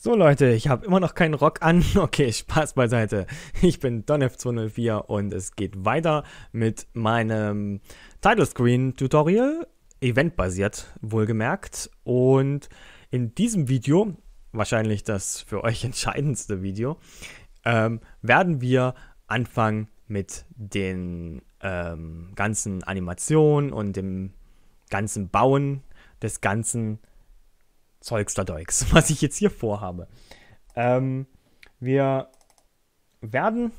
So Leute, ich habe immer noch keinen Rock an. Okay, Spaß beiseite. Ich bin donf 204 und es geht weiter mit meinem Title Screen Tutorial, eventbasiert wohlgemerkt. Und in diesem Video, wahrscheinlich das für euch entscheidendste Video, ähm, werden wir anfangen mit den ähm, ganzen Animationen und dem ganzen Bauen des ganzen Zeugs da Deugs, was ich jetzt hier vorhabe. Ähm, wir werden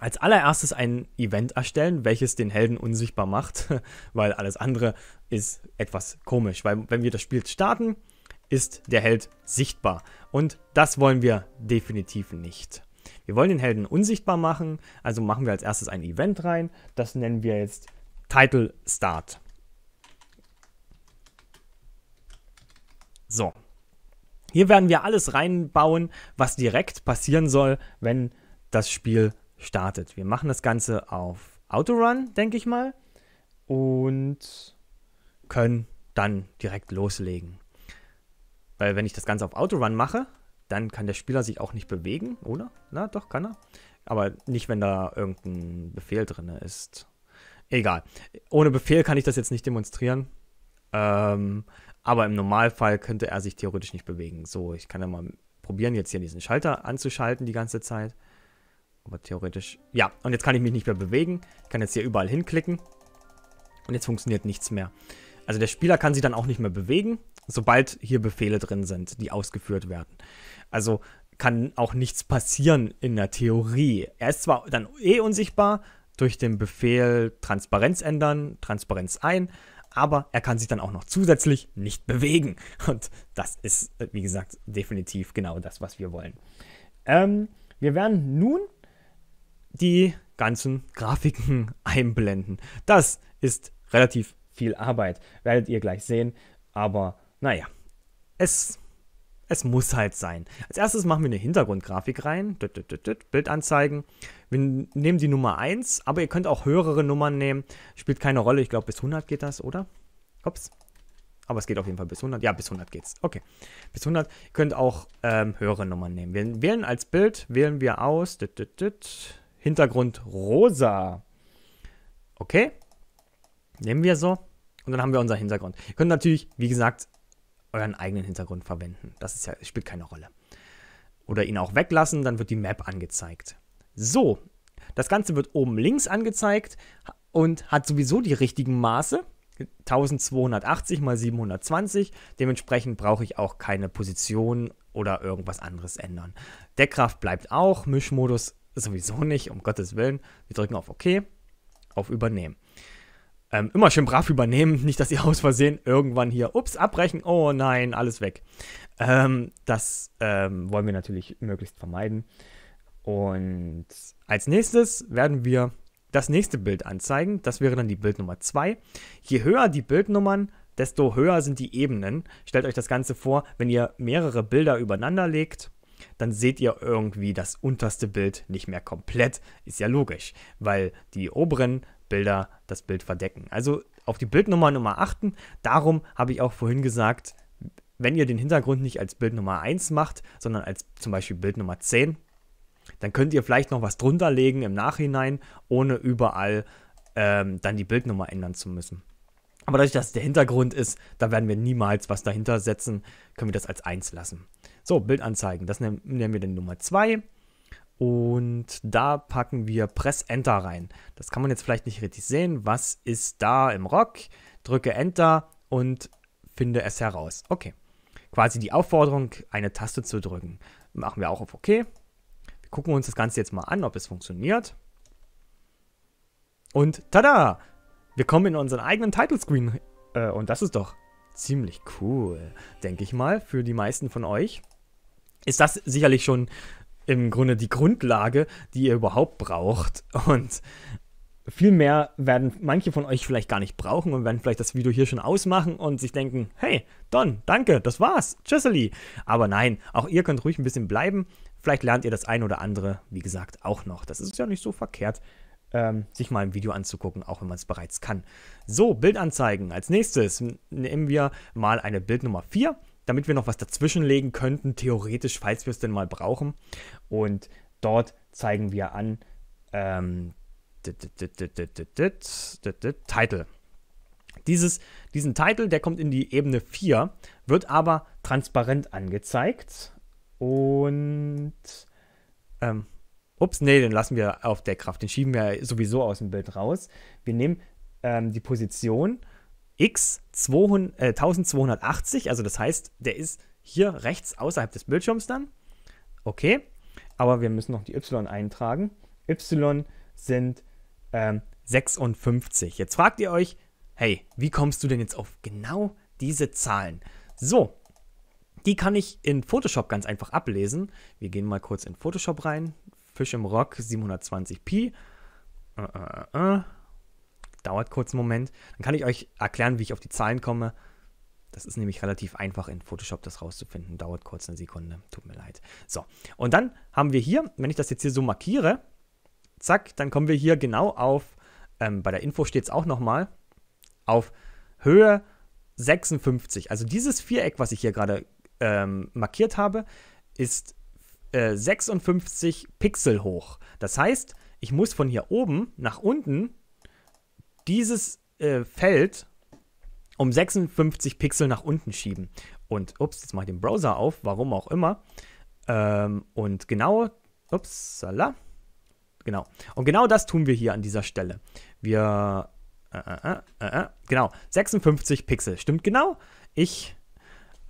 als allererstes ein Event erstellen, welches den Helden unsichtbar macht, weil alles andere ist etwas komisch, weil wenn wir das Spiel starten, ist der Held sichtbar und das wollen wir definitiv nicht. Wir wollen den Helden unsichtbar machen, also machen wir als erstes ein Event rein, das nennen wir jetzt Title Start. So. Hier werden wir alles reinbauen, was direkt passieren soll, wenn das Spiel startet. Wir machen das Ganze auf Autorun, denke ich mal, und können dann direkt loslegen. Weil wenn ich das Ganze auf Autorun mache, dann kann der Spieler sich auch nicht bewegen, oder? Na, doch, kann er. Aber nicht, wenn da irgendein Befehl drin ist. Egal. Ohne Befehl kann ich das jetzt nicht demonstrieren. Ähm, aber im Normalfall könnte er sich theoretisch nicht bewegen. So, ich kann ja mal probieren, jetzt hier diesen Schalter anzuschalten die ganze Zeit. Aber theoretisch... Ja, und jetzt kann ich mich nicht mehr bewegen. Ich kann jetzt hier überall hinklicken. Und jetzt funktioniert nichts mehr. Also der Spieler kann sich dann auch nicht mehr bewegen, sobald hier Befehle drin sind, die ausgeführt werden. Also kann auch nichts passieren in der Theorie. Er ist zwar dann eh unsichtbar durch den Befehl Transparenz ändern, Transparenz ein, aber er kann sich dann auch noch zusätzlich nicht bewegen. Und das ist, äh, wie gesagt, definitiv genau das, was wir wollen. Ähm, wir werden nun die ganzen Grafiken einblenden. Das ist relativ viel Arbeit, werdet ihr gleich sehen. Aber naja, es es muss halt sein. Als erstes machen wir eine Hintergrundgrafik rein. Bild anzeigen. Wir nehmen die Nummer 1, aber ihr könnt auch höhere Nummern nehmen. Spielt keine Rolle. Ich glaube, bis 100 geht das, oder? Ups. Aber es geht auf jeden Fall bis 100. Ja, bis 100 geht's. Okay. Bis 100. Ihr könnt auch ähm, höhere Nummern nehmen. Wir wählen als Bild, wählen wir aus. Hintergrund rosa. Okay. Nehmen wir so. Und dann haben wir unseren Hintergrund. Ihr könnt natürlich, wie gesagt, euren eigenen Hintergrund verwenden. Das ist ja, spielt keine Rolle. Oder ihn auch weglassen, dann wird die Map angezeigt. So, das Ganze wird oben links angezeigt und hat sowieso die richtigen Maße. 1280 mal 720. Dementsprechend brauche ich auch keine Position oder irgendwas anderes ändern. Deckkraft bleibt auch, Mischmodus sowieso nicht, um Gottes Willen. Wir drücken auf OK, auf Übernehmen. Ähm, immer schön brav übernehmen, nicht, dass ihr aus Versehen irgendwann hier, ups, abbrechen, oh nein, alles weg. Ähm, das ähm, wollen wir natürlich möglichst vermeiden. Und als nächstes werden wir das nächste Bild anzeigen. Das wäre dann die Bildnummer 2. Je höher die Bildnummern, desto höher sind die Ebenen. Stellt euch das Ganze vor, wenn ihr mehrere Bilder übereinander legt, dann seht ihr irgendwie das unterste Bild nicht mehr komplett. Ist ja logisch, weil die oberen Bilder das Bild verdecken. Also auf die Bildnummer Nummer achten. Darum habe ich auch vorhin gesagt, wenn ihr den Hintergrund nicht als Bild Nummer 1 macht, sondern als zum Beispiel Bild Nummer 10, dann könnt ihr vielleicht noch was drunter legen im Nachhinein, ohne überall ähm, dann die Bildnummer ändern zu müssen. Aber dadurch, dass es der Hintergrund ist, da werden wir niemals was dahinter setzen, können wir das als 1 lassen. So, Bildanzeigen, das nennen wir dann Nummer 2. Und da packen wir Press Enter rein. Das kann man jetzt vielleicht nicht richtig sehen. Was ist da im Rock? Drücke Enter und finde es heraus. Okay. Quasi die Aufforderung, eine Taste zu drücken. Machen wir auch auf OK. Wir gucken uns das Ganze jetzt mal an, ob es funktioniert. Und tada! Wir kommen in unseren eigenen Title Screen. Äh, und das ist doch ziemlich cool, denke ich mal, für die meisten von euch. Ist das sicherlich schon im Grunde die Grundlage, die ihr überhaupt braucht. Und viel mehr werden manche von euch vielleicht gar nicht brauchen und werden vielleicht das Video hier schon ausmachen und sich denken, hey, Don, danke, das war's, tschüsseli. Aber nein, auch ihr könnt ruhig ein bisschen bleiben. Vielleicht lernt ihr das ein oder andere, wie gesagt, auch noch. Das ist ja nicht so verkehrt, ähm, sich mal ein Video anzugucken, auch wenn man es bereits kann. So, Bildanzeigen. Als nächstes nehmen wir mal eine Bildnummer 4 damit wir noch was dazwischenlegen könnten, theoretisch, falls wir es denn mal brauchen. Und dort zeigen wir an ähm, Title. Dieses, diesen Titel, der kommt in die Ebene 4, wird aber transparent angezeigt. Und ähm, ups, nee, den lassen wir auf der Kraft. Den schieben wir sowieso aus dem Bild raus. Wir nehmen ähm, die Position X 200, äh, 1280, also das heißt, der ist hier rechts außerhalb des Bildschirms dann. Okay, aber wir müssen noch die Y eintragen. Y sind ähm, 56. Jetzt fragt ihr euch, hey, wie kommst du denn jetzt auf genau diese Zahlen? So, die kann ich in Photoshop ganz einfach ablesen. Wir gehen mal kurz in Photoshop rein. Fisch im Rock 720p. Äh, äh, äh. äh dauert kurz einen Moment. Dann kann ich euch erklären, wie ich auf die Zahlen komme. Das ist nämlich relativ einfach in Photoshop das rauszufinden. Dauert kurz eine Sekunde. Tut mir leid. So, und dann haben wir hier, wenn ich das jetzt hier so markiere, zack, dann kommen wir hier genau auf, ähm, bei der Info steht es auch nochmal, auf Höhe 56. Also dieses Viereck, was ich hier gerade ähm, markiert habe, ist äh, 56 Pixel hoch. Das heißt, ich muss von hier oben nach unten dieses äh, Feld um 56 Pixel nach unten schieben. Und, ups, jetzt mache ich den Browser auf, warum auch immer. Ähm, und genau, ups, upsala, genau. Und genau das tun wir hier an dieser Stelle. Wir, äh, äh, genau, 56 Pixel, stimmt genau. Ich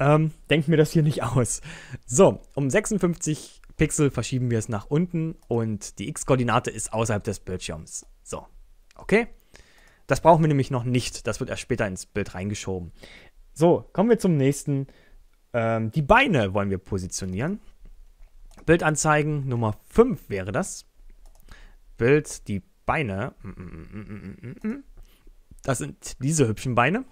ähm, denke mir das hier nicht aus. So, um 56 Pixel verschieben wir es nach unten und die x-Koordinate ist außerhalb des Bildschirms. So, okay. Das brauchen wir nämlich noch nicht. Das wird erst später ins Bild reingeschoben. So, kommen wir zum nächsten. Ähm, die Beine wollen wir positionieren. Bildanzeigen Nummer 5 wäre das. Bild, die Beine. Das sind diese hübschen Beine.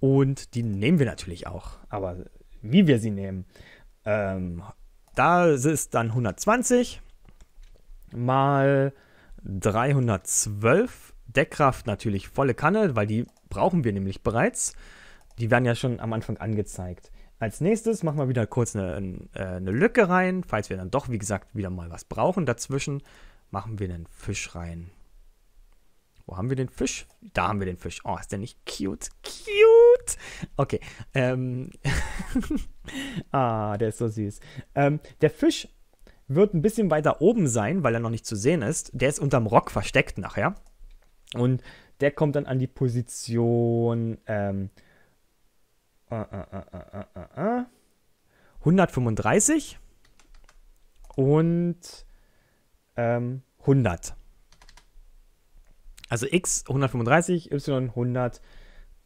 Und die nehmen wir natürlich auch. Aber wie wir sie nehmen, ähm, da ist dann 120 mal 312 Deckkraft natürlich volle Kanne, weil die brauchen wir nämlich bereits. Die werden ja schon am Anfang angezeigt. Als nächstes machen wir wieder kurz eine, äh, eine Lücke rein, falls wir dann doch, wie gesagt, wieder mal was brauchen. Dazwischen machen wir einen Fisch rein. Wo haben wir den Fisch? Da haben wir den Fisch. Oh, ist der nicht cute? Cute! Okay. Ähm ah, der ist so süß. Ähm, der Fisch wird ein bisschen weiter oben sein, weil er noch nicht zu sehen ist. Der ist unterm Rock versteckt nachher. Und der kommt dann an die Position ähm, äh, äh, äh, 135 äh, äh, äh, und ähm, 100. Also x 135, y 100.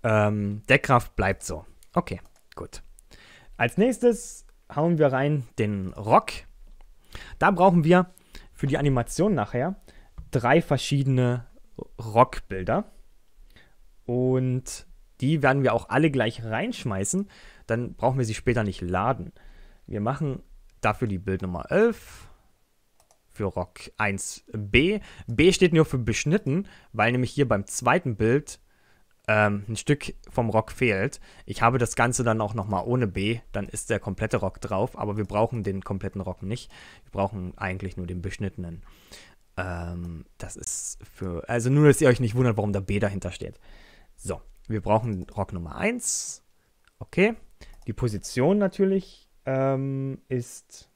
Ähm, Deckkraft bleibt so. Okay, gut. Als nächstes hauen wir rein den Rock. Da brauchen wir für die Animation nachher drei verschiedene Rockbilder. Und die werden wir auch alle gleich reinschmeißen. Dann brauchen wir sie später nicht laden. Wir machen dafür die Bildnummer 11 für Rock 1b. B steht nur für beschnitten, weil nämlich hier beim zweiten Bild ähm, ein Stück vom Rock fehlt. Ich habe das Ganze dann auch nochmal ohne B, dann ist der komplette Rock drauf, aber wir brauchen den kompletten Rock nicht. Wir brauchen eigentlich nur den beschnittenen. Ähm, das ist für. Also nur, dass ihr euch nicht wundert, warum da B dahinter steht. So, wir brauchen Rock Nummer 1. Okay. Die Position natürlich ähm, ist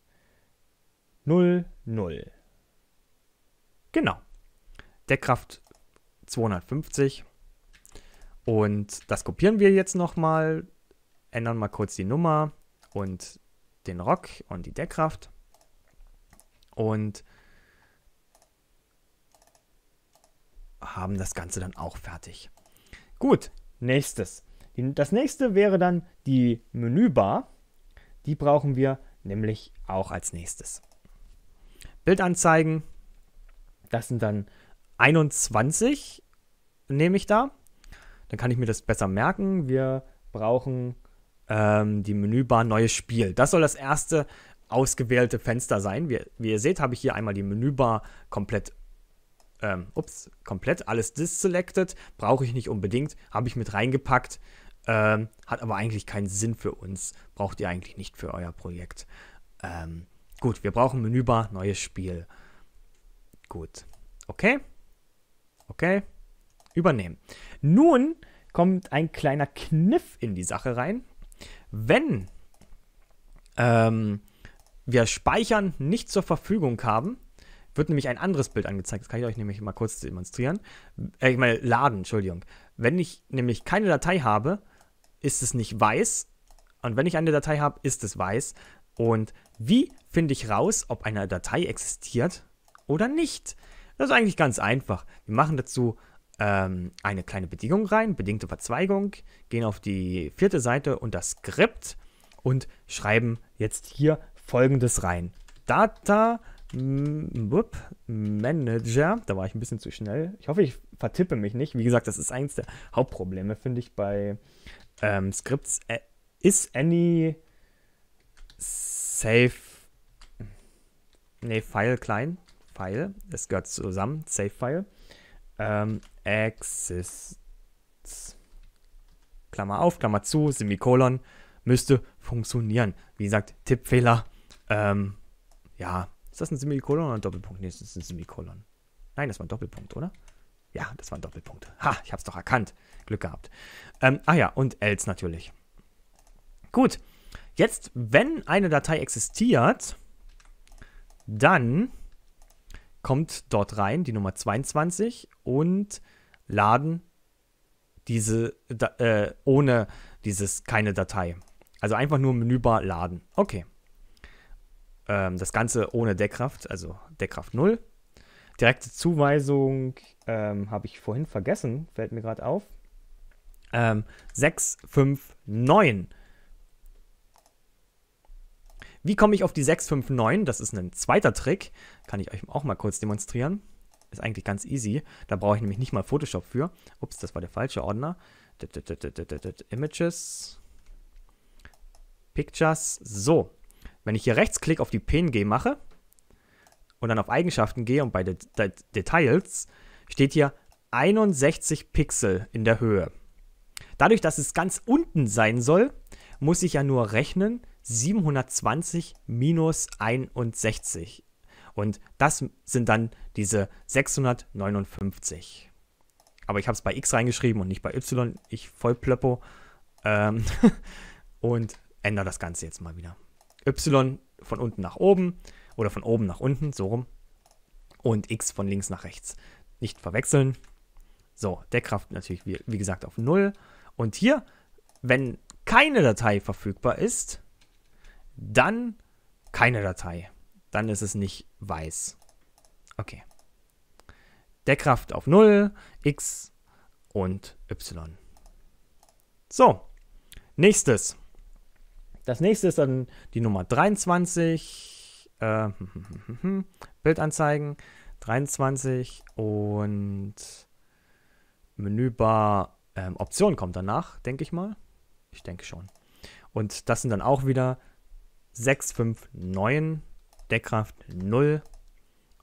0, 0. Genau. Deckkraft 250. Und das kopieren wir jetzt nochmal, ändern mal kurz die Nummer und den Rock und die Deckkraft. Und haben das Ganze dann auch fertig. Gut, nächstes. Das nächste wäre dann die Menübar. Die brauchen wir nämlich auch als nächstes. Bildanzeigen, das sind dann 21, nehme ich da. Dann kann ich mir das besser merken. Wir brauchen ähm, die Menübar Neues Spiel. Das soll das erste ausgewählte Fenster sein. Wie, wie ihr seht, habe ich hier einmal die Menübar komplett ähm, ups, komplett, alles disselected, brauche ich nicht unbedingt, habe ich mit reingepackt, ähm, hat aber eigentlich keinen Sinn für uns, braucht ihr eigentlich nicht für euer Projekt. Ähm, gut, wir brauchen Menübar, neues Spiel. Gut, okay, okay, übernehmen. Nun kommt ein kleiner Kniff in die Sache rein. Wenn ähm, wir Speichern nicht zur Verfügung haben, wird nämlich ein anderes Bild angezeigt. Das kann ich euch nämlich mal kurz demonstrieren. Äh, ich meine, laden, Entschuldigung. Wenn ich nämlich keine Datei habe, ist es nicht weiß. Und wenn ich eine Datei habe, ist es weiß. Und wie finde ich raus, ob eine Datei existiert oder nicht? Das ist eigentlich ganz einfach. Wir machen dazu ähm, eine kleine Bedingung rein, bedingte Verzweigung, gehen auf die vierte Seite und das Skript und schreiben jetzt hier folgendes rein. Data Manager. Da war ich ein bisschen zu schnell. Ich hoffe, ich vertippe mich nicht. Wie gesagt, das ist eins der Hauptprobleme, finde ich, bei ähm, Scripts. Ä is any safe. Ne, File klein. File. Es gehört zusammen. Save File. Ähm, exists. Klammer auf, Klammer zu, Semikolon. Müsste funktionieren. Wie gesagt, Tippfehler. Ähm, ja, ist das ein Semikolon oder ein Doppelpunkt? Nee, das ist ein Semikolon. Nein, das war ein Doppelpunkt, oder? Ja, das waren Doppelpunkte. Ha, ich hab's doch erkannt. Glück gehabt. Ähm, ah ja, und else natürlich. Gut. Jetzt, wenn eine Datei existiert, dann kommt dort rein die Nummer 22 und laden diese äh, ohne dieses keine Datei. Also einfach nur Menübar laden. Okay. Ähm, das Ganze ohne Deckkraft, also Deckkraft 0. Direkte Zuweisung ähm, habe ich vorhin vergessen, fällt mir gerade auf. Ähm, 6, 5, 9. Wie komme ich auf die 6, 5, 9? Das ist ein zweiter Trick. Kann ich euch auch mal kurz demonstrieren. Ist eigentlich ganz easy. Da brauche ich nämlich nicht mal Photoshop für. Ups, das war der falsche Ordner. Images. Pictures. So. Wenn ich hier Rechtsklick auf die PNG mache und dann auf Eigenschaften gehe und bei De De Details, steht hier 61 Pixel in der Höhe. Dadurch, dass es ganz unten sein soll, muss ich ja nur rechnen 720 minus 61. Und das sind dann diese 659. Aber ich habe es bei X reingeschrieben und nicht bei Y. Ich vollplöppo. Ähm und ändere das Ganze jetzt mal wieder. Y von unten nach oben oder von oben nach unten, so rum. Und X von links nach rechts. Nicht verwechseln. So, Deckkraft natürlich, wie, wie gesagt, auf 0. Und hier, wenn keine Datei verfügbar ist, dann keine Datei. Dann ist es nicht weiß. Okay. Deckkraft auf 0, X und Y. So, nächstes. Das nächste ist dann die Nummer 23. Äh, hm, hm, hm, Bildanzeigen 23 und Menübar ähm, Option kommt danach, denke ich mal. Ich denke schon. Und das sind dann auch wieder 6, 5, 9, Deckkraft 0.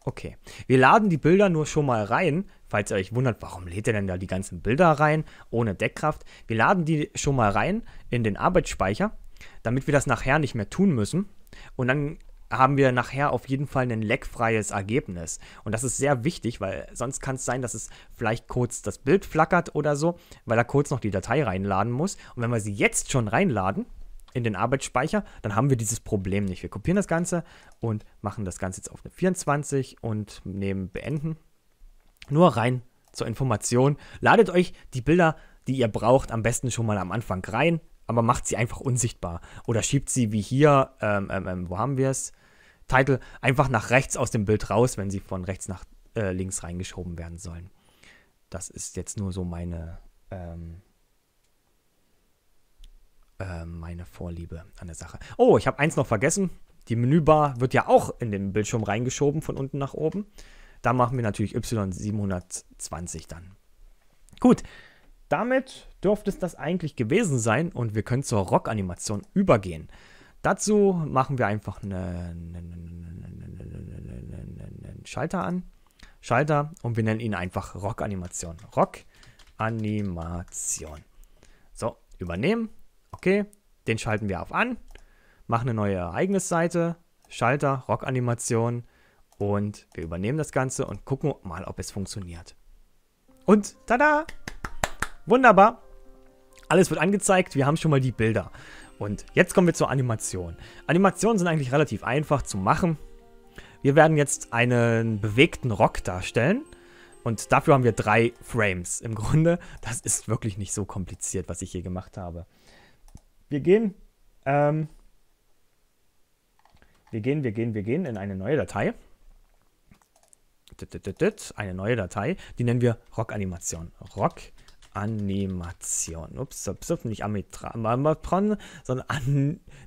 Okay, wir laden die Bilder nur schon mal rein, falls ihr euch wundert, warum lädt ihr denn da die ganzen Bilder rein ohne Deckkraft. Wir laden die schon mal rein in den Arbeitsspeicher damit wir das nachher nicht mehr tun müssen. Und dann haben wir nachher auf jeden Fall ein leckfreies Ergebnis. Und das ist sehr wichtig, weil sonst kann es sein, dass es vielleicht kurz das Bild flackert oder so, weil er kurz noch die Datei reinladen muss. Und wenn wir sie jetzt schon reinladen in den Arbeitsspeicher, dann haben wir dieses Problem nicht. Wir kopieren das Ganze und machen das Ganze jetzt auf eine 24 und nehmen Beenden. Nur rein zur Information. Ladet euch die Bilder, die ihr braucht, am besten schon mal am Anfang rein aber macht sie einfach unsichtbar. Oder schiebt sie wie hier, ähm, ähm, ähm wo haben wir es? Title, einfach nach rechts aus dem Bild raus, wenn sie von rechts nach äh, links reingeschoben werden sollen. Das ist jetzt nur so meine, ähm, äh, meine Vorliebe an der Sache. Oh, ich habe eins noch vergessen. Die Menübar wird ja auch in den Bildschirm reingeschoben, von unten nach oben. Da machen wir natürlich Y720 dann. Gut, damit dürfte es das eigentlich gewesen sein und wir können zur Rock-Animation übergehen. Dazu machen wir einfach einen, Schalter an. Schalter und wir nennen ihn einfach Rock-Animation. Rock-Animation. So, übernehmen. Okay, den schalten wir auf an. Machen eine neue Ereignisseite. Schalter, Rock-Animation. Und wir übernehmen das Ganze und gucken mal, ob es funktioniert. Und tada! Wunderbar. Alles wird angezeigt. Wir haben schon mal die Bilder. Und jetzt kommen wir zur Animation. Animationen sind eigentlich relativ einfach zu machen. Wir werden jetzt einen bewegten Rock darstellen. Und dafür haben wir drei Frames. Im Grunde, das ist wirklich nicht so kompliziert, was ich hier gemacht habe. Wir gehen, ähm, wir gehen, wir gehen, wir gehen in eine neue Datei. Eine neue Datei, die nennen wir Rock-Animation. Rock-Animation. Animation. Ups, ups, ups nicht Amitron, sondern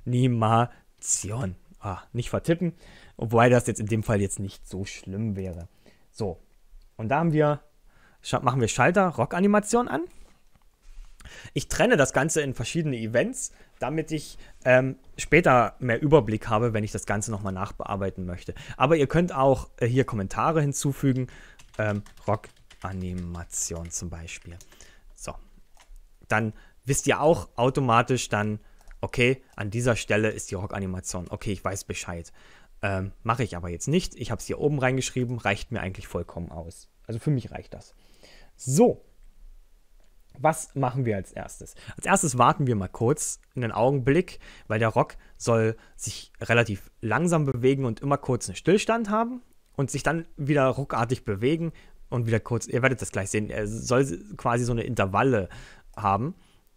Animation. Ah, nicht vertippen. Wobei das jetzt in dem Fall jetzt nicht so schlimm wäre. So, und da haben wir, machen wir Schalter Rock-Animation an. Ich trenne das Ganze in verschiedene Events, damit ich ähm, später mehr Überblick habe, wenn ich das Ganze nochmal nachbearbeiten möchte. Aber ihr könnt auch äh, hier Kommentare hinzufügen. Ähm, Rock-Animation zum Beispiel dann wisst ihr auch automatisch dann, okay, an dieser Stelle ist die Rock-Animation. Okay, ich weiß Bescheid. Ähm, Mache ich aber jetzt nicht. Ich habe es hier oben reingeschrieben, reicht mir eigentlich vollkommen aus. Also für mich reicht das. So, was machen wir als erstes? Als erstes warten wir mal kurz einen Augenblick, weil der Rock soll sich relativ langsam bewegen und immer kurz einen Stillstand haben und sich dann wieder ruckartig bewegen und wieder kurz, ihr werdet das gleich sehen, er soll quasi so eine Intervalle haben.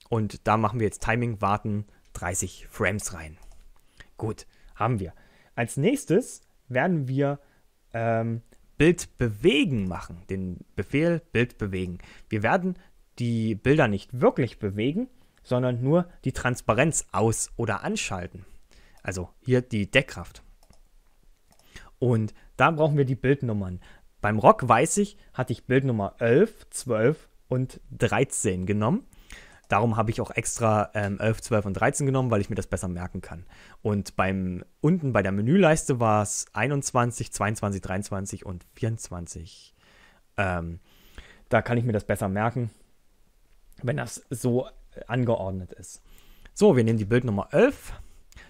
Und da machen wir jetzt Timing, warten, 30 Frames rein. Gut, haben wir. Als nächstes werden wir ähm, Bild bewegen machen, den Befehl Bild bewegen. Wir werden die Bilder nicht wirklich bewegen, sondern nur die Transparenz aus- oder anschalten. Also hier die Deckkraft. Und da brauchen wir die Bildnummern. Beim Rock weiß ich, hatte ich Bildnummer 11, 12 und 13 genommen. Darum habe ich auch extra ähm, 11, 12 und 13 genommen, weil ich mir das besser merken kann. Und beim unten bei der Menüleiste war es 21, 22, 23 und 24. Ähm, da kann ich mir das besser merken, wenn das so äh, angeordnet ist. So, wir nehmen die Bildnummer 11.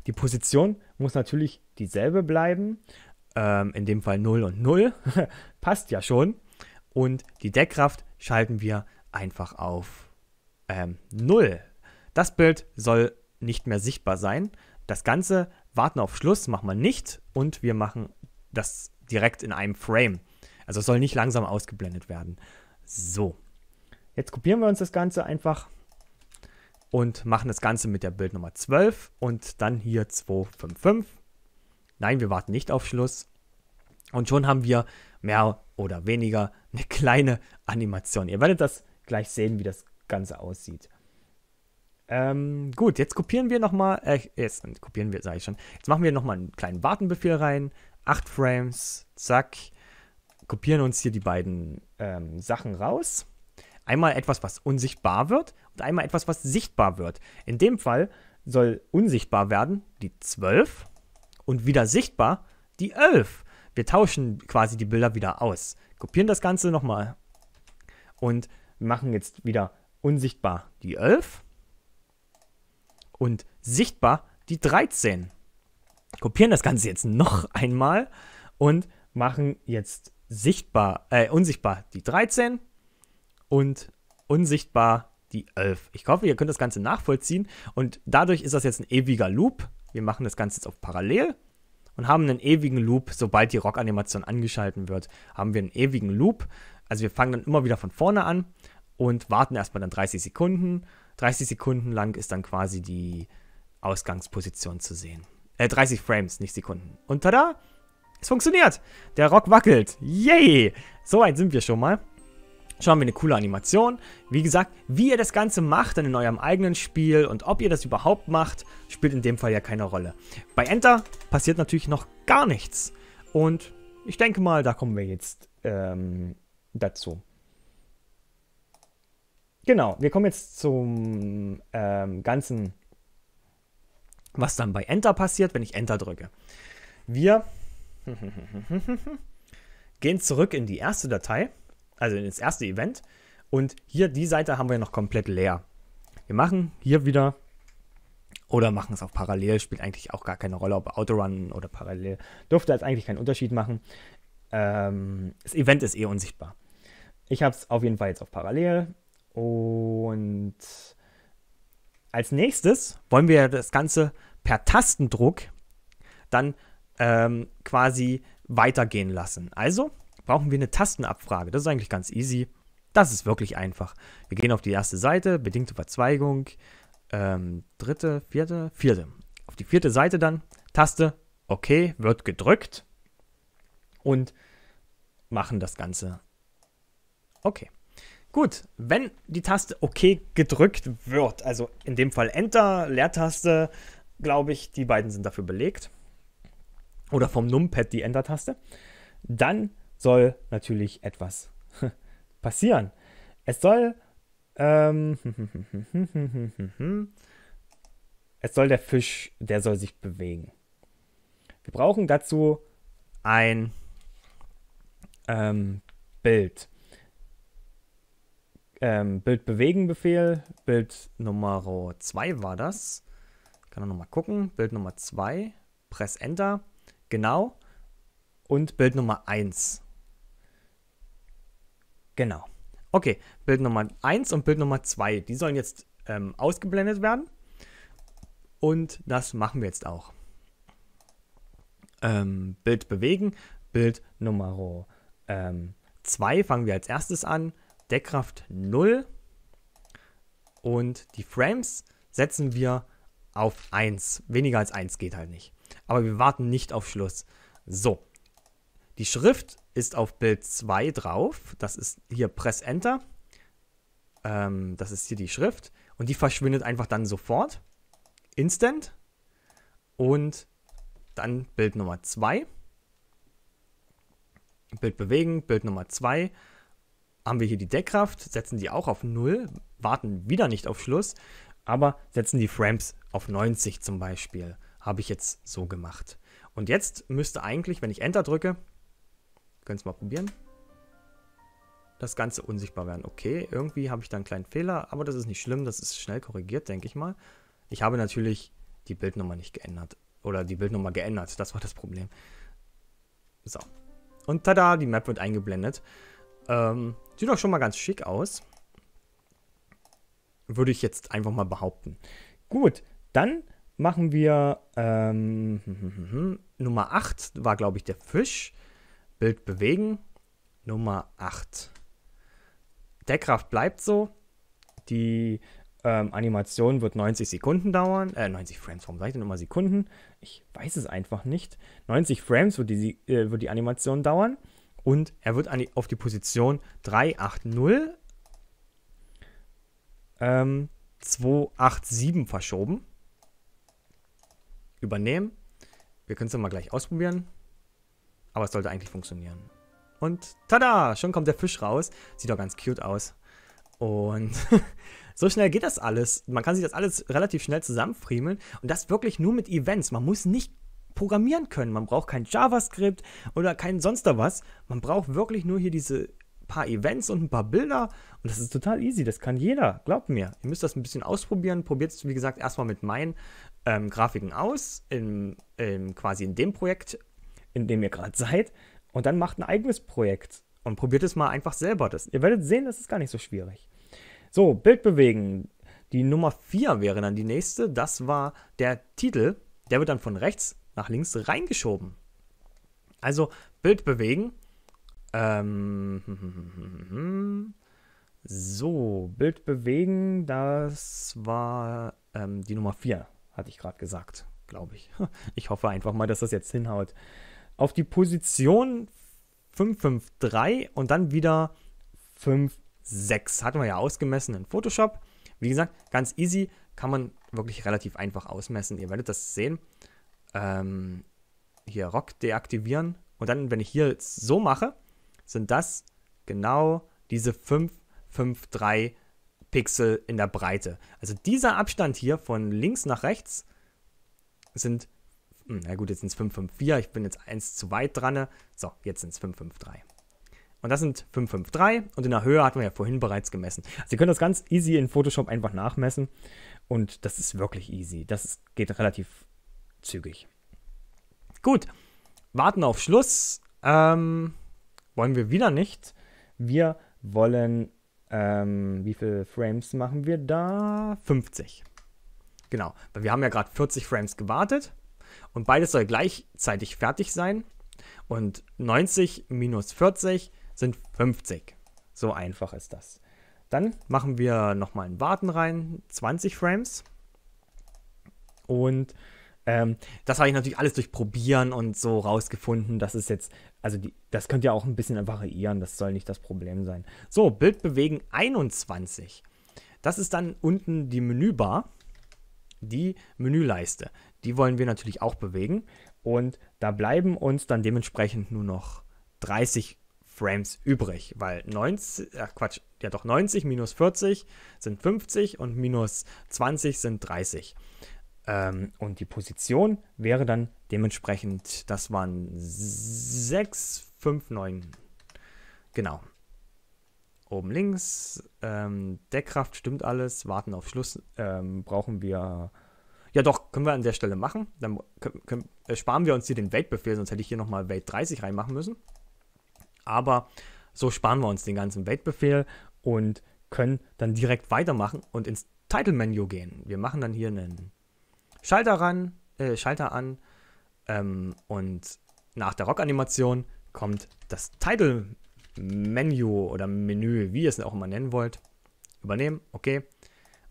Die Position muss natürlich dieselbe bleiben. Ähm, in dem Fall 0 und 0. Passt ja schon. Und die Deckkraft schalten wir einfach auf ähm, 0. Das Bild soll nicht mehr sichtbar sein. Das Ganze warten auf Schluss machen wir nicht und wir machen das direkt in einem Frame. Also es soll nicht langsam ausgeblendet werden. So, jetzt kopieren wir uns das Ganze einfach und machen das Ganze mit der Bildnummer 12 und dann hier 255. Nein, wir warten nicht auf Schluss. Und schon haben wir mehr oder weniger eine kleine Animation. Ihr werdet das gleich sehen, wie das Ganze aussieht. Ähm, gut, jetzt kopieren wir nochmal, äh, jetzt kopieren wir, sage ich schon, jetzt machen wir nochmal einen kleinen Wartenbefehl rein, 8 Frames, zack, kopieren uns hier die beiden ähm, Sachen raus. Einmal etwas, was unsichtbar wird und einmal etwas, was sichtbar wird. In dem Fall soll unsichtbar werden die 12 und wieder sichtbar die 11. Wir tauschen quasi die Bilder wieder aus, kopieren das Ganze nochmal und machen jetzt wieder unsichtbar die 11 und sichtbar die 13. Kopieren das Ganze jetzt noch einmal und machen jetzt sichtbar, äh, unsichtbar die 13 und unsichtbar die 11. Ich hoffe, ihr könnt das Ganze nachvollziehen und dadurch ist das jetzt ein ewiger Loop. Wir machen das Ganze jetzt auf parallel und haben einen ewigen Loop. Sobald die Rock-Animation angeschalten wird, haben wir einen ewigen Loop. Also wir fangen dann immer wieder von vorne an und warten erstmal dann 30 Sekunden. 30 Sekunden lang ist dann quasi die Ausgangsposition zu sehen. Äh, 30 Frames, nicht Sekunden. Und tada! Es funktioniert! Der Rock wackelt. Yay! So weit sind wir schon mal. Schon haben wir eine coole Animation. Wie gesagt, wie ihr das Ganze macht dann in eurem eigenen Spiel und ob ihr das überhaupt macht, spielt in dem Fall ja keine Rolle. Bei Enter passiert natürlich noch gar nichts. Und ich denke mal, da kommen wir jetzt ähm, dazu. Genau, wir kommen jetzt zum ähm, ganzen, was dann bei Enter passiert, wenn ich Enter drücke. Wir gehen zurück in die erste Datei, also ins erste Event. Und hier die Seite haben wir noch komplett leer. Wir machen hier wieder oder machen es auch parallel, spielt eigentlich auch gar keine Rolle, ob Autorun oder parallel. Dürfte jetzt eigentlich keinen Unterschied machen. Ähm, das Event ist eh unsichtbar. Ich habe es auf jeden Fall jetzt auf parallel. Und als nächstes wollen wir das Ganze per Tastendruck dann ähm, quasi weitergehen lassen. Also brauchen wir eine Tastenabfrage. Das ist eigentlich ganz easy. Das ist wirklich einfach. Wir gehen auf die erste Seite, bedingte Verzweigung, ähm, dritte, vierte, vierte. Auf die vierte Seite dann, Taste, OK, wird gedrückt und machen das Ganze. Okay. Gut, wenn die Taste OK gedrückt wird, also in dem Fall Enter, Leertaste, glaube ich, die beiden sind dafür belegt. Oder vom Numpad die Enter-Taste. Dann soll natürlich etwas passieren. Es soll. Ähm, es soll der Fisch, der soll sich bewegen. Wir brauchen dazu ein ähm, Bild ähm, Bild bewegen Befehl. Bild Nummer 2 war das. Ich kann auch nochmal gucken. Bild Nummer 2. Press Enter. Genau. Und Bild Nummer 1. Genau. Okay, Bild Nummer 1 und Bild Nummer 2, die sollen jetzt ähm, ausgeblendet werden. Und das machen wir jetzt auch. Ähm, Bild bewegen, Bild Nummer 2 ähm, fangen wir als erstes an. Deckkraft 0 und die Frames setzen wir auf 1. Weniger als 1 geht halt nicht. Aber wir warten nicht auf Schluss. So, die Schrift ist auf Bild 2 drauf. Das ist hier Press Enter. Ähm, das ist hier die Schrift. Und die verschwindet einfach dann sofort. Instant. Und dann Bild Nummer 2. Bild bewegen, Bild Nummer 2 haben wir hier die Deckkraft, setzen die auch auf 0, warten wieder nicht auf Schluss, aber setzen die Frames auf 90 zum Beispiel. Habe ich jetzt so gemacht. Und jetzt müsste eigentlich, wenn ich Enter drücke, können es mal probieren, das Ganze unsichtbar werden. Okay, irgendwie habe ich da einen kleinen Fehler, aber das ist nicht schlimm, das ist schnell korrigiert, denke ich mal. Ich habe natürlich die Bildnummer nicht geändert. Oder die Bildnummer geändert, das war das Problem. So. Und tada, die Map wird eingeblendet. Ähm, sieht doch schon mal ganz schick aus. Würde ich jetzt einfach mal behaupten. Gut, dann machen wir ähm, Nummer 8 war, glaube ich, der Fisch. Bild bewegen. Nummer 8. Deckkraft bleibt so. Die ähm, Animation wird 90 Sekunden dauern. Äh, 90 Frames, warum sage ich denn immer Sekunden? Ich weiß es einfach nicht. 90 Frames wird die, äh, wird die Animation dauern. Und er wird die, auf die Position 380 ähm, 287 verschoben. Übernehmen. Wir können es dann mal gleich ausprobieren. Aber es sollte eigentlich funktionieren. Und tada, schon kommt der Fisch raus. Sieht doch ganz cute aus. Und so schnell geht das alles. Man kann sich das alles relativ schnell zusammenfriemeln. Und das wirklich nur mit Events. Man muss nicht programmieren können. Man braucht kein JavaScript oder kein sonst was. Man braucht wirklich nur hier diese paar Events und ein paar Bilder. Und das ist total easy. Das kann jeder. Glaubt mir. Ihr müsst das ein bisschen ausprobieren. Probiert es, wie gesagt, erstmal mit meinen ähm, Grafiken aus. In, in, quasi in dem Projekt, in dem ihr gerade seid. Und dann macht ein eigenes Projekt. Und probiert es mal einfach selber. Das, ihr werdet sehen, das ist gar nicht so schwierig. So, Bild bewegen. Die Nummer 4 wäre dann die nächste. Das war der Titel. Der wird dann von rechts nach links reingeschoben. Also Bild bewegen. Ähm, so, Bild bewegen, das war ähm, die Nummer 4, hatte ich gerade gesagt, glaube ich. Ich hoffe einfach mal, dass das jetzt hinhaut. Auf die Position 553 und dann wieder 56. Hatten wir ja ausgemessen in Photoshop. Wie gesagt, ganz easy, kann man wirklich relativ einfach ausmessen. Ihr werdet das sehen ähm, hier Rock deaktivieren. Und dann, wenn ich hier so mache, sind das genau diese 553 Pixel in der Breite. Also dieser Abstand hier von links nach rechts sind, hm, na gut, jetzt sind es 554, ich bin jetzt eins zu weit dran. So, jetzt sind es 553. Und das sind 553 und in der Höhe hatten wir ja vorhin bereits gemessen. Also ihr könnt das ganz easy in Photoshop einfach nachmessen und das ist wirklich easy. Das geht relativ zügig. Gut, warten auf Schluss. Ähm, wollen wir wieder nicht. Wir wollen, ähm, wie viele Frames machen wir da? 50. Genau, weil wir haben ja gerade 40 Frames gewartet und beides soll gleichzeitig fertig sein. Und 90 minus 40 sind 50. So einfach ist das. Dann machen wir nochmal ein Warten rein, 20 Frames. Und ähm, das habe ich natürlich alles durch Probieren und so rausgefunden. Das ist jetzt, also die, das könnt ihr auch ein bisschen variieren. Das soll nicht das Problem sein. So, Bild bewegen 21. Das ist dann unten die Menübar, die Menüleiste. Die wollen wir natürlich auch bewegen. Und da bleiben uns dann dementsprechend nur noch 30 Frames übrig, weil 90, ach Quatsch, ja doch 90 minus 40 sind 50 und minus 20 sind 30. Ähm, und die Position wäre dann dementsprechend, das waren 6, 5, 9. Genau. Oben links, ähm, Deckkraft stimmt alles, warten auf Schluss, ähm, brauchen wir, ja doch, können wir an der Stelle machen, dann können, können, äh, sparen wir uns hier den Weltbefehl, sonst hätte ich hier nochmal Welt 30 reinmachen müssen, aber so sparen wir uns den ganzen Weltbefehl und können dann direkt weitermachen und ins Title-Menü gehen. Wir machen dann hier einen Schalter ran, äh, Schalter an ähm, und nach der Rock-Animation kommt das Title-Menü oder Menü, wie ihr es auch immer nennen wollt. Übernehmen, okay.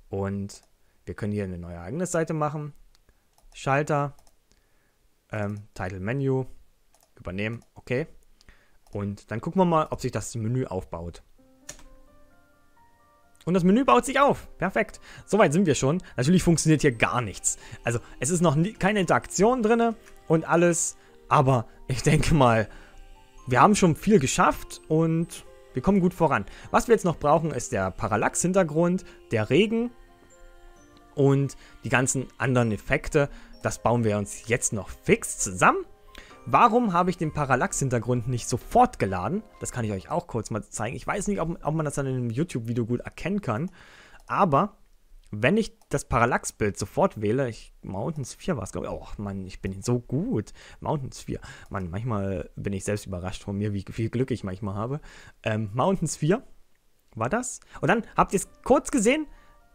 Und wir können hier eine neue eigene Seite machen. Schalter, ähm, Title-Menü, übernehmen, okay. Und dann gucken wir mal, ob sich das Menü aufbaut. Und das Menü baut sich auf. Perfekt. Soweit sind wir schon. Natürlich funktioniert hier gar nichts. Also es ist noch nie, keine Interaktion drin und alles. Aber ich denke mal, wir haben schon viel geschafft und wir kommen gut voran. Was wir jetzt noch brauchen, ist der Parallax-Hintergrund, der Regen und die ganzen anderen Effekte. Das bauen wir uns jetzt noch fix zusammen. Warum habe ich den Parallax-Hintergrund nicht sofort geladen? Das kann ich euch auch kurz mal zeigen. Ich weiß nicht, ob, ob man das dann in einem YouTube-Video gut erkennen kann. Aber wenn ich das Parallax-Bild sofort wähle, ich, Mountains 4 war es, glaube ich. Oh Mann, ich bin so gut. Mountains 4. Mann, manchmal bin ich selbst überrascht von mir, wie viel Glück ich manchmal habe. Ähm, Mountains 4 war das. Und dann habt ihr es kurz gesehen.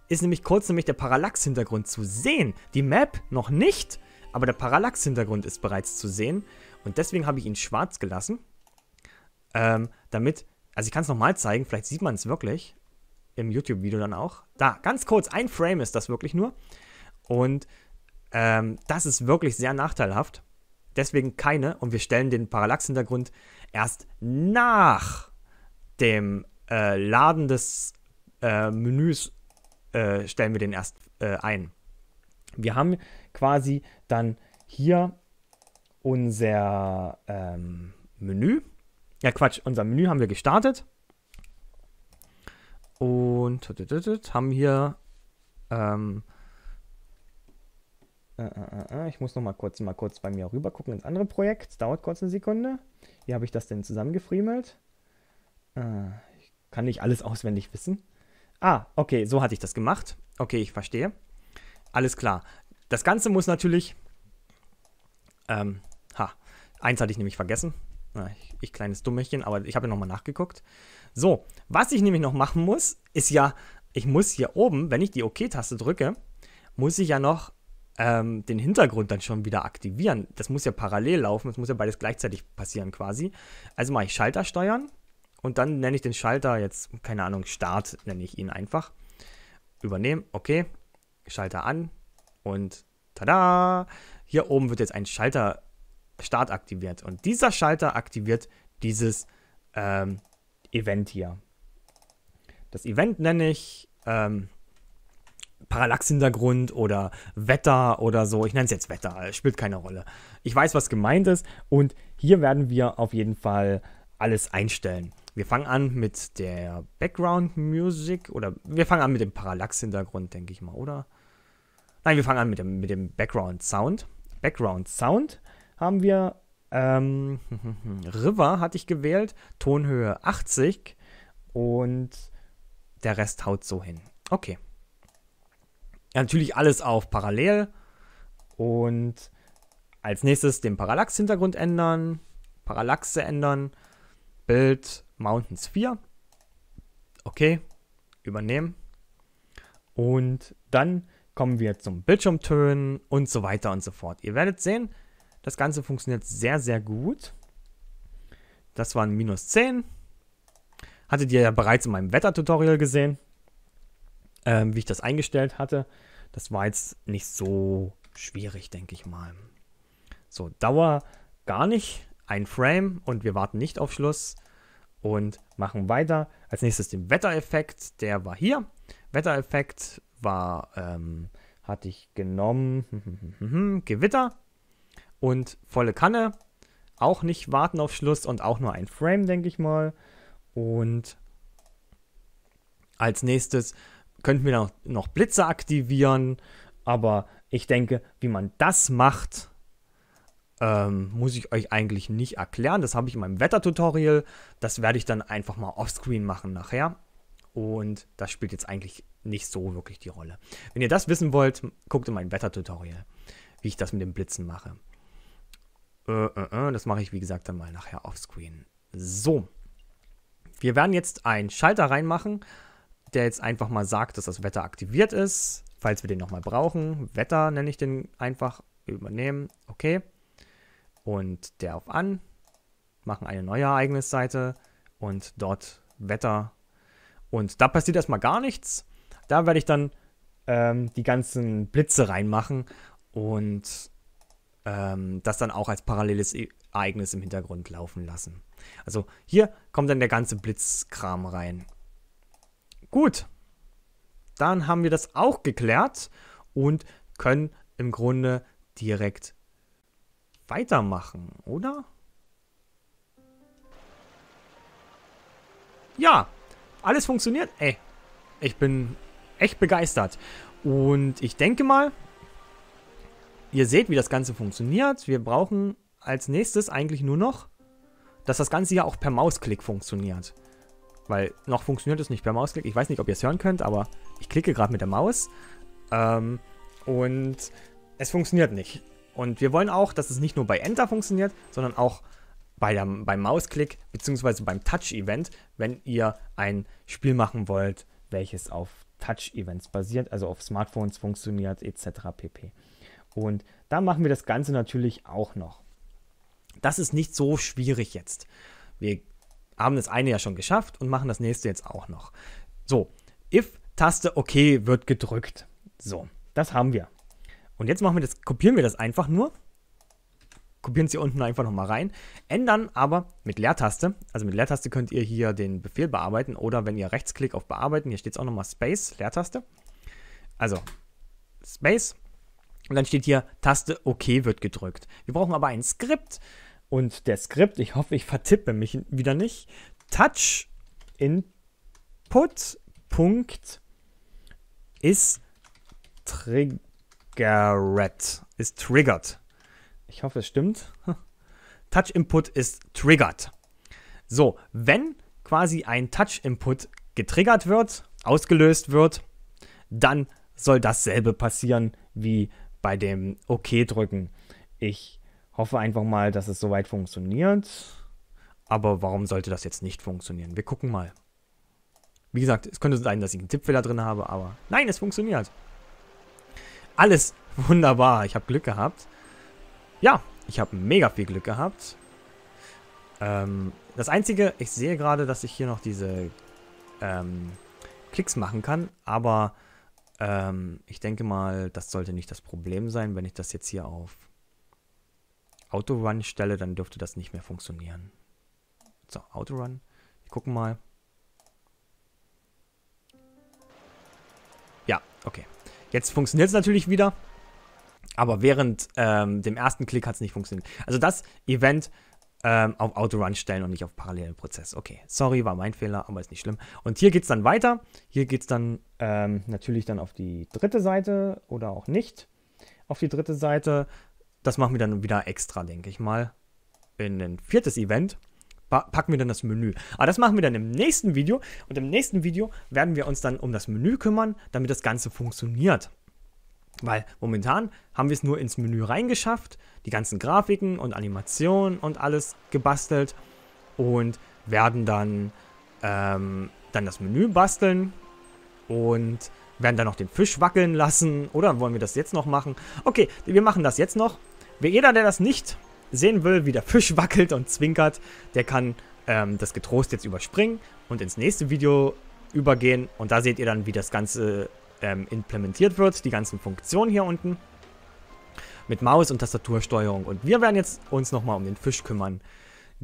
Ist nämlich kurz nämlich der Parallax-Hintergrund zu sehen. Die Map noch nicht, aber der Parallax-Hintergrund ist bereits zu sehen. Und deswegen habe ich ihn schwarz gelassen, ähm, damit, also ich kann es nochmal zeigen, vielleicht sieht man es wirklich im YouTube-Video dann auch. Da, ganz kurz, ein Frame ist das wirklich nur. Und ähm, das ist wirklich sehr nachteilhaft. Deswegen keine. Und wir stellen den Parallax-Hintergrund erst nach dem äh, Laden des äh, Menüs, äh, stellen wir den erst äh, ein. Wir haben quasi dann hier unser ähm, Menü. Ja, Quatsch, unser Menü haben wir gestartet. Und haben hier ähm, äh, äh, äh, ich muss noch mal kurz, mal kurz bei mir rüber gucken ins andere Projekt. Das dauert kurz eine Sekunde. Wie habe ich das denn zusammengefriemelt? ich kann nicht alles auswendig wissen. Ah, okay, so hatte ich das gemacht. Okay, ich verstehe. Alles klar. Das Ganze muss natürlich ähm, Eins hatte ich nämlich vergessen. ich, ich, kleines Dummerchen, aber ich habe ja nochmal nachgeguckt. So, was ich nämlich noch machen muss, ist ja, ich muss hier oben, wenn ich die OK-Taste drücke, muss ich ja noch ähm, den Hintergrund dann schon wieder aktivieren. Das muss ja parallel laufen, das muss ja beides gleichzeitig passieren quasi. Also mache ich Schalter steuern und dann nenne ich den Schalter jetzt, keine Ahnung, Start nenne ich ihn einfach. Übernehmen, okay, Schalter an und tada! Hier oben wird jetzt ein Schalter Start aktiviert. Und dieser Schalter aktiviert dieses ähm, Event hier. Das Event nenne ich ähm, Parallax-Hintergrund oder Wetter oder so. Ich nenne es jetzt Wetter, spielt keine Rolle. Ich weiß, was gemeint ist und hier werden wir auf jeden Fall alles einstellen. Wir fangen an mit der Background-Music oder wir fangen an mit dem Parallax-Hintergrund, denke ich mal, oder? Nein, wir fangen an mit dem, mit dem Background-Sound. Background-Sound haben wir ähm, River hatte ich gewählt, Tonhöhe 80 und der Rest haut so hin. Okay. Ja, natürlich alles auf parallel und als nächstes den Parallax-Hintergrund ändern, Parallaxe ändern, Bild Mountains 4. Okay, übernehmen. Und dann kommen wir zum Bildschirmtönen und so weiter und so fort. Ihr werdet sehen, das Ganze funktioniert sehr, sehr gut. Das waren minus 10. Hattet ihr ja bereits in meinem Wetter-Tutorial gesehen, ähm, wie ich das eingestellt hatte. Das war jetzt nicht so schwierig, denke ich mal. So, Dauer gar nicht. Ein Frame und wir warten nicht auf Schluss und machen weiter. Als nächstes den Wettereffekt, der war hier. Wettereffekt war, ähm, hatte ich genommen, Gewitter und volle Kanne. Auch nicht warten auf Schluss und auch nur ein Frame, denke ich mal. Und als nächstes könnten wir noch, noch Blitze aktivieren. Aber ich denke, wie man das macht, ähm, muss ich euch eigentlich nicht erklären. Das habe ich in meinem Wettertutorial. Das werde ich dann einfach mal offscreen machen nachher. Und das spielt jetzt eigentlich nicht so wirklich die Rolle. Wenn ihr das wissen wollt, guckt in mein Wettertutorial, wie ich das mit den Blitzen mache. Äh, äh, äh, das mache ich, wie gesagt, dann mal nachher offscreen. So. Wir werden jetzt einen Schalter reinmachen, der jetzt einfach mal sagt, dass das Wetter aktiviert ist, falls wir den nochmal brauchen. Wetter nenne ich den einfach. Übernehmen. Okay. Und der auf an. Machen eine neue Ereignisseite und dort Wetter. Und da passiert erstmal gar nichts. Da werde ich dann ähm, die ganzen Blitze reinmachen und ähm, das dann auch als paralleles e- Ereignis im Hintergrund laufen lassen. Also hier kommt dann der ganze Blitzkram rein. Gut, dann haben wir das auch geklärt und können im Grunde direkt weitermachen, oder? Ja, alles funktioniert. Ey, ich bin echt begeistert. Und ich denke mal, ihr seht, wie das Ganze funktioniert. Wir brauchen als nächstes eigentlich nur noch, dass das Ganze ja auch per Mausklick funktioniert. Weil noch funktioniert es nicht per Mausklick. Ich weiß nicht, ob ihr es hören könnt, aber ich klicke gerade mit der Maus. Ähm, und es funktioniert nicht. Und wir wollen auch, dass es nicht nur bei Enter funktioniert, sondern auch bei der, beim Mausklick bzw. beim Touch-Event, wenn ihr ein Spiel machen wollt, welches auf Touch-Events basiert, also auf Smartphones funktioniert etc. pp. Und da machen wir das Ganze natürlich auch noch. Das ist nicht so schwierig jetzt. Wir haben das eine ja schon geschafft und machen das nächste jetzt auch noch. So, if-Taste OK wird gedrückt. So, das haben wir. Und jetzt machen wir das, kopieren wir das einfach nur. Kopieren es hier unten einfach nochmal rein. Ändern aber mit Leertaste. Also mit Leertaste könnt ihr hier den Befehl bearbeiten oder wenn ihr Rechtsklick auf Bearbeiten, hier steht es auch nochmal Space, Leertaste. Also Space und dann steht hier, Taste OK wird gedrückt. Wir brauchen aber ein Skript. Und der Skript, ich hoffe, ich vertippe mich wieder nicht. Touch Input Punkt ist triggered. Ist triggered. Ich hoffe, es stimmt. Touch Input ist triggered. So, wenn quasi ein Touch Input getriggert wird, ausgelöst wird, dann soll dasselbe passieren wie bei dem OK drücken. Ich hoffe einfach mal, dass es soweit funktioniert. Aber warum sollte das jetzt nicht funktionieren? Wir gucken mal. Wie gesagt, es könnte sein, dass ich einen Tippfehler drin habe, aber nein, es funktioniert. Alles wunderbar. Ich habe Glück gehabt. Ja, ich habe mega viel Glück gehabt. Ähm, das Einzige, ich sehe gerade, dass ich hier noch diese ähm, Klicks machen kann, aber ähm, ich denke mal, das sollte nicht das Problem sein. Wenn ich das jetzt hier auf Autorun stelle, dann dürfte das nicht mehr funktionieren. So, Autorun. Wir gucken mal. Ja, okay. Jetzt funktioniert es natürlich wieder. Aber während ähm, dem ersten Klick hat es nicht funktioniert. Also das Event ähm, auf Autorun stellen und nicht auf parallelen Prozess. Okay, sorry, war mein Fehler, aber ist nicht schlimm. Und hier geht es dann weiter. Hier geht es dann ähm, natürlich dann auf die dritte Seite oder auch nicht auf die dritte Seite. Das machen wir dann wieder extra, denke ich mal. In ein viertes Event packen wir dann das Menü. Aber das machen wir dann im nächsten Video. Und im nächsten Video werden wir uns dann um das Menü kümmern, damit das Ganze funktioniert. Weil momentan haben wir es nur ins Menü reingeschafft, die ganzen Grafiken und Animationen und alles gebastelt und werden dann, ähm, dann das Menü basteln und werden dann noch den Fisch wackeln lassen. Oder wollen wir das jetzt noch machen? Okay, wir machen das jetzt noch. Wer jeder, der das nicht sehen will, wie der Fisch wackelt und zwinkert, der kann ähm, das getrost jetzt überspringen und ins nächste Video übergehen. Und da seht ihr dann, wie das Ganze ähm, implementiert wird, die ganzen Funktionen hier unten mit Maus und Tastatursteuerung. Und wir werden jetzt uns noch mal um den Fisch kümmern.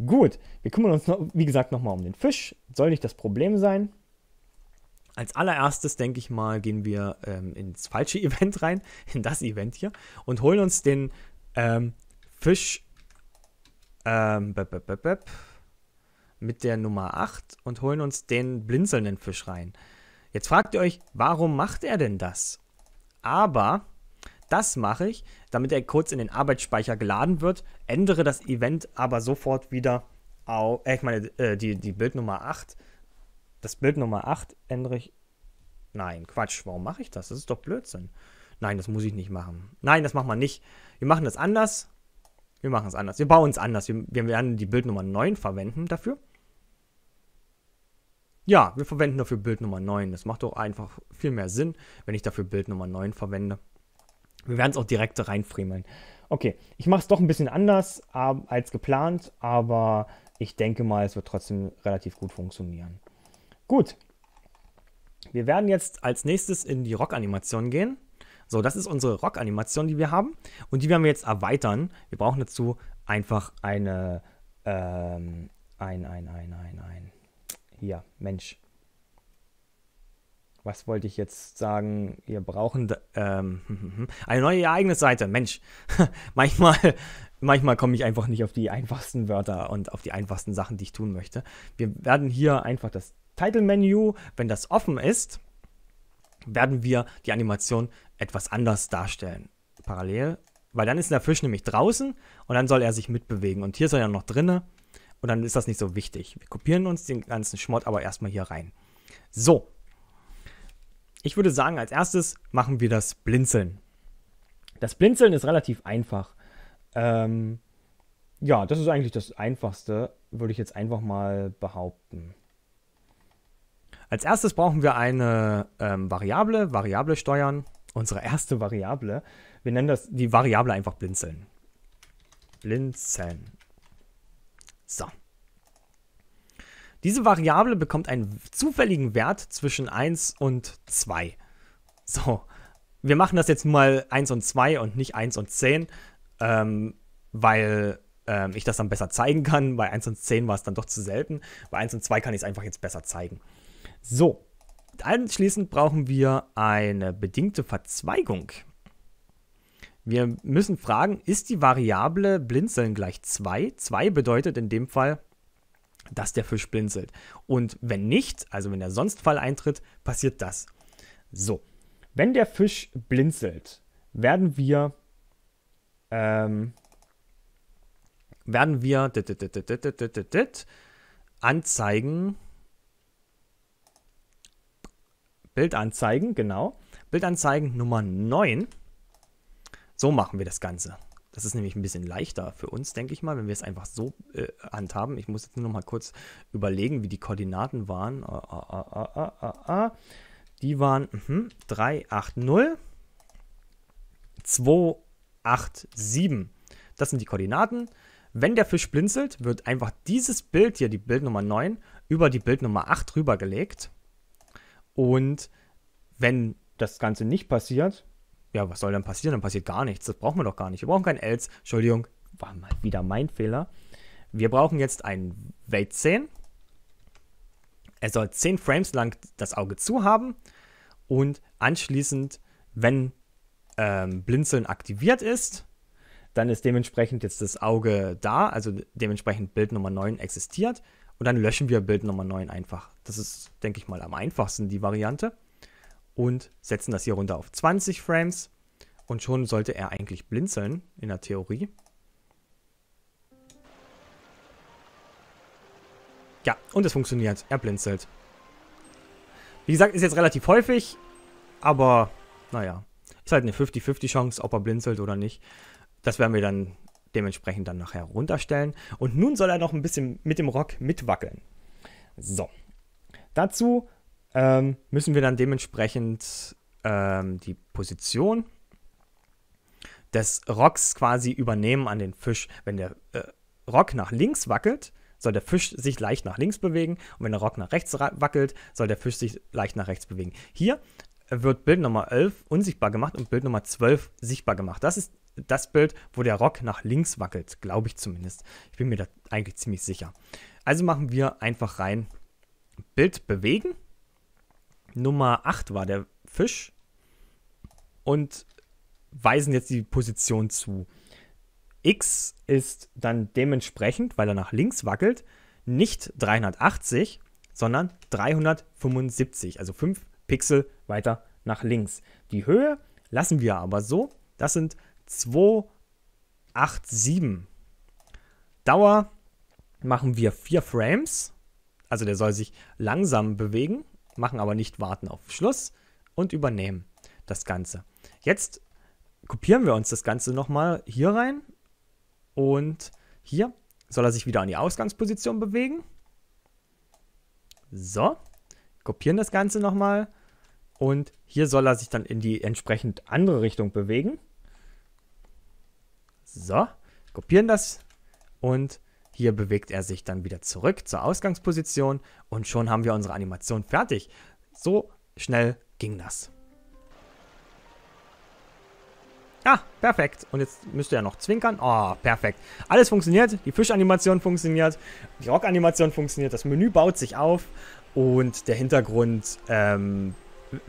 Gut, wir kümmern uns, noch, wie gesagt, noch mal um den Fisch. Soll nicht das Problem sein. Als allererstes, denke ich mal, gehen wir ähm, ins falsche Event rein, in das Event hier, und holen uns den ähm, Fisch ähm, bep, bep, bep, mit der Nummer 8 und holen uns den blinzelnden Fisch rein. Jetzt fragt ihr euch, warum macht er denn das? Aber das mache ich, damit er kurz in den Arbeitsspeicher geladen wird, ändere das Event aber sofort wieder auf, äh, ich meine, äh, die, die Bildnummer 8, das Bild Nummer 8 ändere ich, nein, Quatsch, warum mache ich das? Das ist doch Blödsinn. Nein, das muss ich nicht machen. Nein, das machen wir nicht. Wir machen das anders. Wir machen es anders. Wir bauen es anders. Wir, wir werden die Bildnummer 9 verwenden dafür. Ja, wir verwenden dafür Bild Nummer 9. Das macht doch einfach viel mehr Sinn, wenn ich dafür Bild Nummer 9 verwende. Wir werden es auch direkt reinfriemeln. Okay, ich mache es doch ein bisschen anders ab, ähm, als geplant, aber ich denke mal, es wird trotzdem relativ gut funktionieren. Gut, wir werden jetzt als nächstes in die Rock-Animation gehen. So, das ist unsere Rock-Animation, die wir haben. Und die werden wir jetzt erweitern. Wir brauchen dazu einfach eine, ähm, ein, ein, ein, ein, ein, hier, Mensch. Was wollte ich jetzt sagen? Wir brauchen ähm, eine neue eigene Seite. Mensch, manchmal, manchmal komme ich einfach nicht auf die einfachsten Wörter und auf die einfachsten Sachen, die ich tun möchte. Wir werden hier einfach das Title-Menü, wenn das offen ist, werden wir die Animation etwas anders darstellen. Parallel, weil dann ist der Fisch nämlich draußen und dann soll er sich mitbewegen. Und hier ist er ja noch drinnen. Und dann ist das nicht so wichtig. Wir kopieren uns den ganzen Schmott aber erstmal hier rein. So. Ich würde sagen, als erstes machen wir das Blinzeln. Das Blinzeln ist relativ einfach. Ähm, ja, das ist eigentlich das Einfachste, würde ich jetzt einfach mal behaupten. Als erstes brauchen wir eine ähm, Variable, Variable steuern, unsere erste Variable. Wir nennen das die Variable einfach blinzeln. Blinzeln. So. Diese Variable bekommt einen zufälligen Wert zwischen 1 und 2. So, wir machen das jetzt mal 1 und 2 und nicht 1 und 10, ähm, weil ähm, ich das dann besser zeigen kann. Bei 1 und 10 war es dann doch zu selten. Bei 1 und 2 kann ich es einfach jetzt besser zeigen. So, anschließend brauchen wir eine bedingte Verzweigung. Wir müssen fragen, ist die Variable blinzeln gleich 2? 2 bedeutet in dem Fall, dass der Fisch blinzelt. Und wenn nicht, also wenn der Sonstfall eintritt, passiert das. So, wenn der Fisch blinzelt, werden wir, ähm, werden wir dit, dit, dit, anzeigen, Bild anzeigen, genau, Bild anzeigen Nummer 9 so machen wir das Ganze. Das ist nämlich ein bisschen leichter für uns, denke ich mal, wenn wir es einfach so äh, handhaben. Ich muss jetzt nur noch mal kurz überlegen, wie die Koordinaten waren. Ah, ah, ah, die waren mh, 380, 287. Das sind die Koordinaten. Wenn der Fisch blinzelt, wird einfach dieses Bild hier, die Bildnummer 9, über die Bildnummer 8 rübergelegt. Und wenn das Ganze nicht passiert, ja, was soll dann passieren? Dann passiert gar nichts. Das brauchen wir doch gar nicht. Wir brauchen kein else. Entschuldigung, war mal wieder mein Fehler. Wir brauchen jetzt ein Wait 10. Er soll 10 Frames lang das Auge zu haben und anschließend, wenn ähm, Blinzeln aktiviert ist, dann ist dementsprechend jetzt das Auge da, also dementsprechend Bild Nummer 9 existiert und dann löschen wir Bild Nummer 9 einfach. Das ist, denke ich mal, am einfachsten die Variante und setzen das hier runter auf 20 Frames. Und schon sollte er eigentlich blinzeln, in der Theorie. Ja, und es funktioniert. Er blinzelt. Wie gesagt, ist jetzt relativ häufig, aber naja. Ist halt eine 50-50 Chance, ob er blinzelt oder nicht. Das werden wir dann dementsprechend dann nachher runterstellen. Und nun soll er noch ein bisschen mit dem Rock mitwackeln. So. Dazu ähm, müssen wir dann dementsprechend ähm, die Position des Rocks quasi übernehmen an den Fisch. Wenn der äh, Rock nach links wackelt, soll der Fisch sich leicht nach links bewegen und wenn der Rock nach rechts wackelt, soll der Fisch sich leicht nach rechts bewegen. Hier wird Bild Nummer 11 unsichtbar gemacht und Bild Nummer 12 sichtbar gemacht. Das ist das Bild, wo der Rock nach links wackelt, glaube ich zumindest. Ich bin mir da eigentlich ziemlich sicher. Also machen wir einfach rein Bild bewegen Nummer 8 war der Fisch und weisen jetzt die Position zu. X ist dann dementsprechend, weil er nach links wackelt, nicht 380, sondern 375, also 5 Pixel weiter nach links. Die Höhe lassen wir aber so, das sind 287. Dauer machen wir 4 Frames, also der soll sich langsam bewegen machen, aber nicht warten auf Schluss und übernehmen das Ganze. Jetzt kopieren wir uns das Ganze nochmal hier rein und hier soll er sich wieder an die Ausgangsposition bewegen. So, kopieren das Ganze nochmal und hier soll er sich dann in die entsprechend andere Richtung bewegen. So, kopieren das und hier bewegt er sich dann wieder zurück zur Ausgangsposition und schon haben wir unsere Animation fertig. So schnell ging das. Ah, perfekt. Und jetzt müsste er noch zwinkern. Oh, perfekt. Alles funktioniert. Die Fischanimation funktioniert. Die Rockanimation funktioniert. Das Menü baut sich auf. Und der Hintergrund ähm,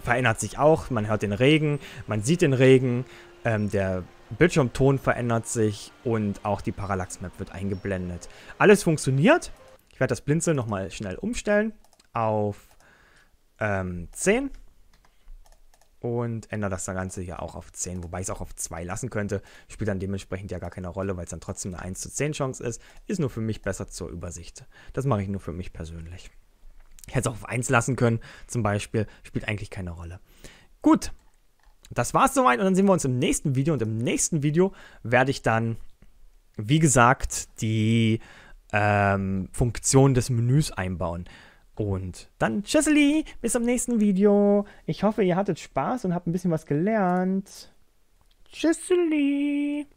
verändert sich auch. Man hört den Regen. Man sieht den Regen. Ähm, der Bildschirmton verändert sich und auch die Parallax-Map wird eingeblendet. Alles funktioniert. Ich werde das Blinzeln nochmal schnell umstellen auf ähm, 10 und ändere das Ganze hier auch auf 10, wobei ich es auch auf 2 lassen könnte. Spielt dann dementsprechend ja gar keine Rolle, weil es dann trotzdem eine 1 zu 10 Chance ist. Ist nur für mich besser zur Übersicht. Das mache ich nur für mich persönlich. Ich hätte es auch auf 1 lassen können, zum Beispiel. Spielt eigentlich keine Rolle. Gut, das war's soweit und dann sehen wir uns im nächsten Video. Und im nächsten Video werde ich dann, wie gesagt, die ähm, Funktion des Menüs einbauen. Und dann tschüsseli, bis zum nächsten Video. Ich hoffe, ihr hattet Spaß und habt ein bisschen was gelernt. Tschüsseli.